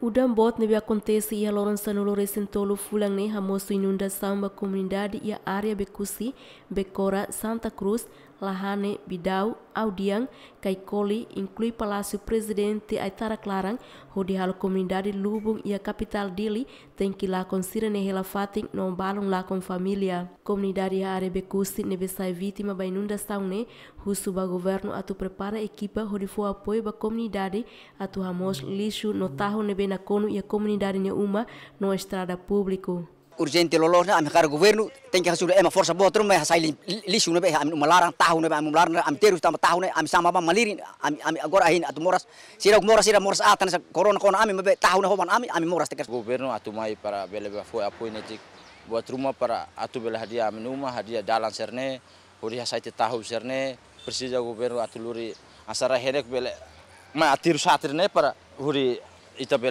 Udan bot nebe acontece ia Lawrence no tolu tolo fulang ne hamoso inunda samba ya ia bekusi bekora Santa Cruz, lahane bidau audiang kai coli inclui Palácio Presidente Aitara Clarang, onde a comunidade Lubung e a capital Dili tem que lá considerar ela fatem não balam lá com família. Comunidade área custi neve sai vítima da inundação né, russo ba governo atu prepara equipa onde for apoio ba comunidade atu hamos lixo no tarro nebe na cono ia comunidade ne uma no estrada público. urgente lolosna am kar governo tem que rasuda ema força boa truma sai lixo be am malaran tahu be am malaran am teru tam tahu am sama ba malirin am am agora ahin atu moras sira moras sira moras atan ah, sa corona kona am mebe tahu na hoban am am moras tekas governo atu mai para bele ba foi apoio netik buat rumah para atu hadia hadiah am numa hadiah dalan serne hori saya te tahu serne persija governo atu luri asara herek bele ma atiru satrne para huri ita aba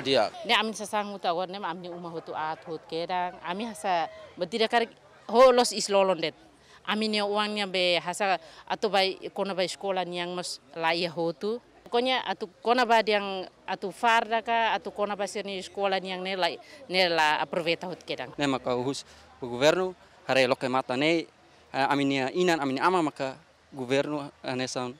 ya? dia? ne amin sang uta war ne amni uma hutu at hut kerang, ami hasa bedira kar ho los is det ami ne uangnya be hasa atu bai kona bai sekolah yang mas laia ya hotu pokoknya atu kona ba yang atu farda ka atu kona ba sini yang ne la ne la aproveta hut kerang. ne maka hus governo hare loke mata ne eh, aminia inan Amin ama maka governo anesan eh,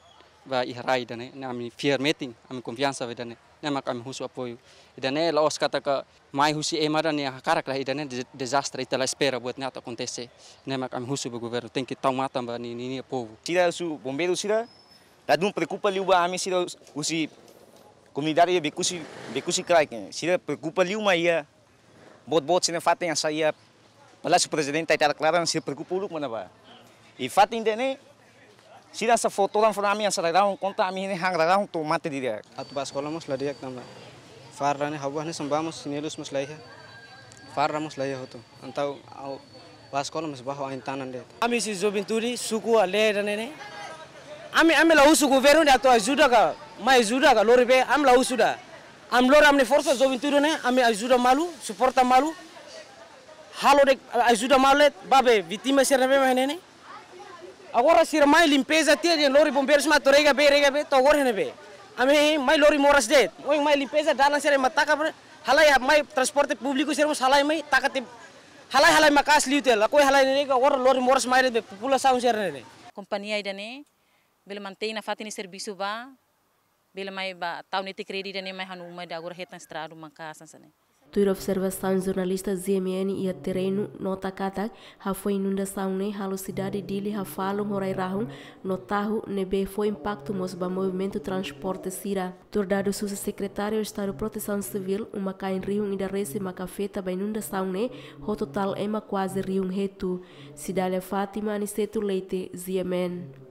ba ihrai dane ne Amin fear meeting amin confianza vedane nema kami husu apoyo Idane la os kata ka mai husi emara ni hakarak la idane desastre itala espera buat nata acontecer. Nema kami husu bu governo tem tau mata mba ni ni povo. sida su bombeiro sida Da dum preocupa liu ba ami husi usi comunidade ia bekusi bekusi kraik. sida preocupa liu ma ia bot bot sina fatin asa ia. presidenta presidente itala klaran se preocupa liu mana ba. i fatem idane si da sa foto dan fona yang sa da konta amia ni hang da to mati di dia atu pas kolom mos la dia kam farra ni habuah ni sembah mos nilus mos laiha farra mas laiha itu antau au pas kolom mos bahu ain tanan ami si zobin turi suku ale da ne ami ami la usu guveru ni atu ajuda ka mai ajuda ka lori be kami lau usu kami lori kami force forsa turi ne ami azuda malu suporta malu halo dek ajuda babe vitima serabe mahene nih agora sir mai limpeza tia de lori e bombeiros matou rega be rega be to agora hene be ame mai lori e moras de oi mai limpeza dana sir mataka halai mai transporte público sir mos halai mai takati halai halai makas liutel koi halai ne agora lori e moras mai de população sir ne companhia ida ne bela mantém na fatini serviço ba bela mai ba tau nete credi ne mai hanu mai da agora hetan estrado makas sane Tur observação jornalistas ZMN e a terreno nota kata ha foi inundação nem halucidade dele ha falam horai rahum notahu nebe foi impacto mos ba movimento transporte sira. Tordado susa secretário Estado Proteção Civil uma em rio da rece macafeta ba inundação ne ho total ema quase rio retu. Cidade Fátima Aniceto Leite ZMN.